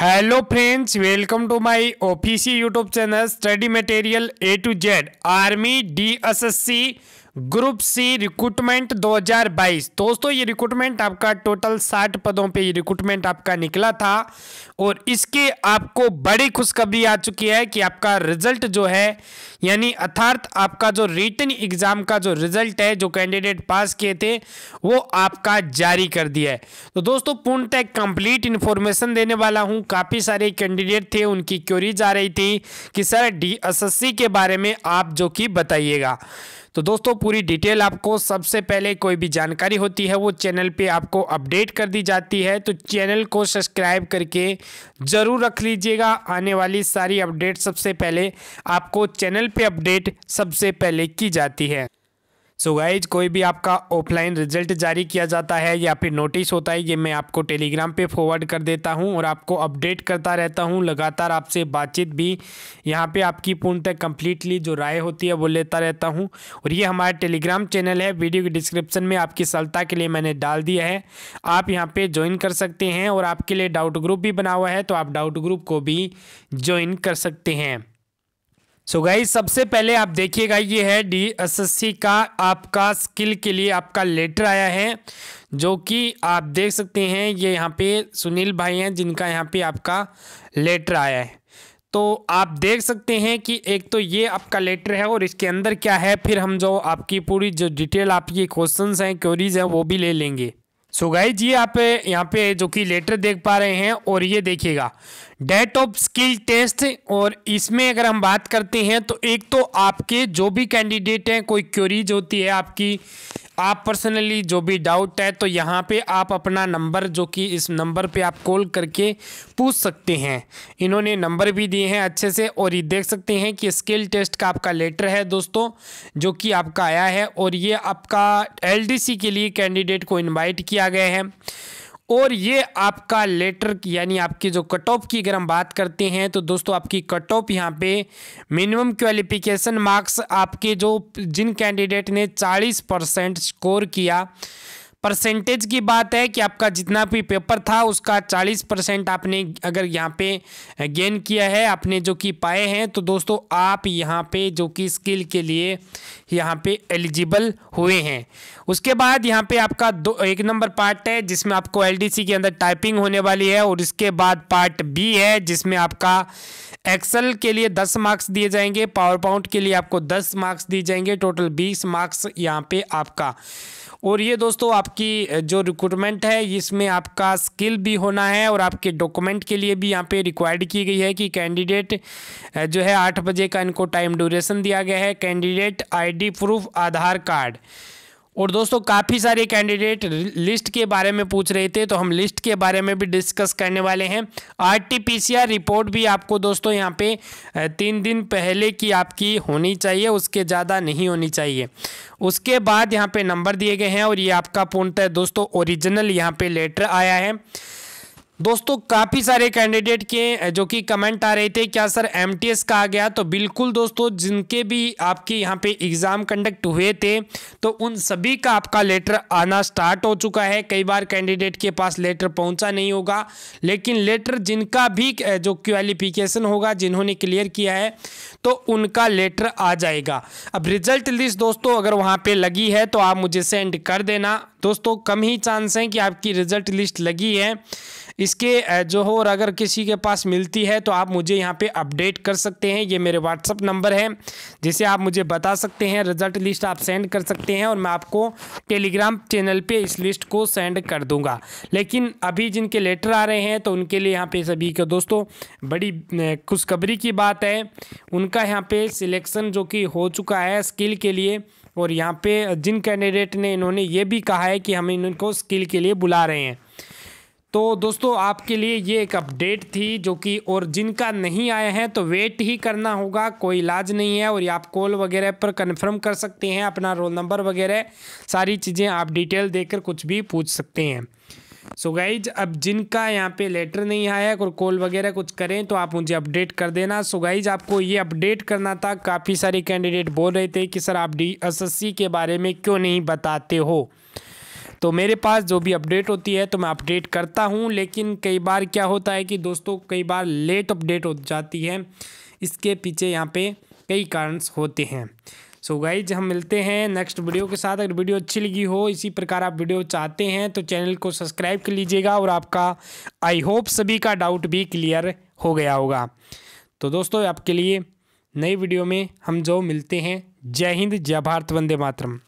hello friends welcome to my OPC YouTube channel study material A to Z army DSSC group C recruitment 2022 दोस्तों ये recruitment आपका total 60 पदों पे ये recruitment आपका निकला था और इसके आपको बड़ी खुशखबरी आ चुकी है कि आपका रिजल्ट जो है यानी अर्थात आपका जो रिटर्न एग्जाम का जो रिजल्ट है जो कैंडिडेट पास किए थे वो आपका जारी कर दिया है तो दोस्तों पूर्णतः कंप्लीट इन्फॉर्मेशन देने वाला हूँ काफ़ी सारे कैंडिडेट थे उनकी क्योरीज आ रही थी कि सर डी के बारे में आप जो कि बताइएगा तो दोस्तों पूरी डिटेल आपको सबसे पहले कोई भी जानकारी होती है वो चैनल पे आपको अपडेट कर दी जाती है तो चैनल को सब्सक्राइब करके ज़रूर रख लीजिएगा आने वाली सारी अपडेट सबसे पहले आपको चैनल पे अपडेट सबसे पहले की जाती है सो so गाइज कोई भी आपका ऑफलाइन रिजल्ट जारी किया जाता है या फिर नोटिस होता है ये मैं आपको टेलीग्राम पे फॉरवर्ड कर देता हूँ और आपको अपडेट करता रहता हूँ लगातार आपसे बातचीत भी यहाँ पे आपकी पूर्णतः कम्प्लीटली जो राय होती है वो लेता रहता हूँ और ये हमारा टेलीग्राम चैनल है वीडियो के डिस्क्रिप्शन में आपकी सलता के लिए मैंने डाल दिया है आप यहाँ पर ज्वाइन कर सकते हैं और आपके लिए डाउट ग्रुप भी बना हुआ है तो आप डाउट ग्रुप को भी ज्वाइन कर सकते हैं सो so सबसे पहले आप देखिएगा ये है डी डीएसएससी का आपका स्किल के लिए आपका लेटर आया है जो कि आप देख सकते हैं ये यहाँ पे सुनील भाई हैं जिनका यहाँ पे आपका लेटर आया है तो आप देख सकते हैं कि एक तो ये आपका लेटर है और इसके अंदर क्या है फिर हम जो आपकी पूरी जो डिटेल आपकी क्वेश्चन हैं क्योरीज हैं वो भी ले लेंगे सो so जी आप यहाँ पे जो कि लेटर देख पा रहे हैं और ये देखिएगा डेट ऑफ स्किल टेस्ट और इसमें अगर हम बात करते हैं तो एक तो आपके जो भी कैंडिडेट हैं कोई क्यूरीज होती है आपकी आप पर्सनली जो भी डाउट है तो यहाँ पे आप अपना नंबर जो कि इस नंबर पे आप कॉल करके पूछ सकते हैं इन्होंने नंबर भी दिए हैं अच्छे से और ये देख सकते हैं कि स्किल टेस्ट का आपका लेटर है दोस्तों जो कि आपका आया है और ये आपका एलडीसी के लिए कैंडिडेट को इनवाइट किया गया है और ये आपका लेटर यानी आपकी जो कट ऑफ की अगर हम बात करते हैं तो दोस्तों आपकी कट ऑफ यहाँ पे मिनिमम क्वालिफिकेशन मार्क्स आपके जो जिन कैंडिडेट ने 40 परसेंट स्कोर किया परसेंटेज की बात है कि आपका जितना भी पेपर था उसका चालीस परसेंट आपने अगर यहाँ पे गेन किया है आपने जो कि पाए हैं तो दोस्तों आप यहाँ पे जो कि स्किल के लिए यहाँ पे एलिजिबल हुए हैं उसके बाद यहाँ पे आपका दो एक नंबर पार्ट है जिसमें आपको एलडीसी के अंदर टाइपिंग होने वाली है और इसके बाद पार्ट बी है जिसमें आपका एक्सल के लिए दस मार्क्स दिए जाएंगे पावर पॉइंट के लिए आपको दस मार्क्स दिए जाएंगे टोटल बीस मार्क्स यहाँ पे आपका और ये दोस्तों आपकी जो रिक्रूटमेंट है इसमें आपका स्किल भी होना है और आपके डॉक्यूमेंट के लिए भी यहाँ पे रिक्वायर्ड की गई है कि कैंडिडेट जो है आठ बजे का इनको टाइम ड्यूरेशन दिया गया है candidate ID proof Aadhaar card और दोस्तों काफ़ी सारे कैंडिडेट लिस्ट के बारे में पूछ रहे थे तो हम लिस्ट के बारे में भी डिस्कस करने वाले हैं आरटीपीसीआर रिपोर्ट भी आपको दोस्तों यहाँ पे तीन दिन पहले की आपकी होनी चाहिए उसके ज़्यादा नहीं होनी चाहिए उसके बाद यहाँ पे नंबर दिए गए हैं और ये आपका पूर्णतः दोस्तों ओरिजिनल यहाँ पर लेटर आया है दोस्तों काफ़ी सारे कैंडिडेट के जो कि कमेंट आ रहे थे क्या सर एमटीएस का आ गया तो बिल्कुल दोस्तों जिनके भी आपके यहाँ पे एग्ज़ाम कंडक्ट हुए थे तो उन सभी का आपका लेटर आना स्टार्ट हो चुका है कई बार कैंडिडेट के पास लेटर पहुंचा नहीं होगा लेकिन लेटर जिनका भी जो क्वालिफिकेशन होगा जिन्होंने क्लियर किया है तो उनका लेटर आ जाएगा अब रिजल्ट लिस्ट दोस्तों अगर वहाँ पर लगी है तो आप मुझे सेंड कर देना दोस्तों कम ही चांस हैं कि आपकी रिजल्ट लिस्ट लगी है इसके जो हो और अगर किसी के पास मिलती है तो आप मुझे यहाँ पे अपडेट कर सकते हैं ये मेरे व्हाट्सअप नंबर है जिसे आप मुझे बता सकते हैं रिजल्ट लिस्ट आप सेंड कर सकते हैं और मैं आपको टेलीग्राम चैनल पर इस लिस्ट को सेंड कर दूँगा लेकिन अभी जिनके लेटर आ रहे हैं तो उनके लिए यहाँ पे सभी को दोस्तों बड़ी खुशखबरी की बात है उनका यहाँ पे सिलेक्शन जो कि हो चुका है स्किल के लिए और यहाँ पे जिन कैंडिडेट ने इन्होंने ये भी कहा है कि हम इनको स्किल के लिए बुला रहे हैं तो दोस्तों आपके लिए ये एक अपडेट थी जो कि और जिनका नहीं आए हैं तो वेट ही करना होगा कोई इलाज नहीं है और ये आप कॉल वगैरह पर कंफर्म कर सकते हैं अपना रोल नंबर वगैरह सारी चीज़ें आप डिटेल देकर कुछ भी पूछ सकते हैं सो so गाइज अब जिनका यहाँ पे लेटर नहीं आया और कॉल वगैरह कुछ करें तो आप मुझे अपडेट कर देना सो so गाइज आपको ये अपडेट करना था काफ़ी सारे कैंडिडेट बोल रहे थे कि सर आप डी एस के बारे में क्यों नहीं बताते हो तो मेरे पास जो भी अपडेट होती है तो मैं अपडेट करता हूँ लेकिन कई बार क्या होता है कि दोस्तों कई बार लेट अपडेट हो जाती है इसके पीछे यहाँ पे कई कारण होते हैं सो so गाइज हम मिलते हैं नेक्स्ट वीडियो के साथ अगर वीडियो अच्छी लगी हो इसी प्रकार आप वीडियो चाहते हैं तो चैनल को सब्सक्राइब कर लीजिएगा और आपका आई होप सभी का डाउट भी क्लियर हो गया होगा तो दोस्तों आपके लिए नई वीडियो में हम जो मिलते हैं जय हिंद जय भारत वंदे मातरम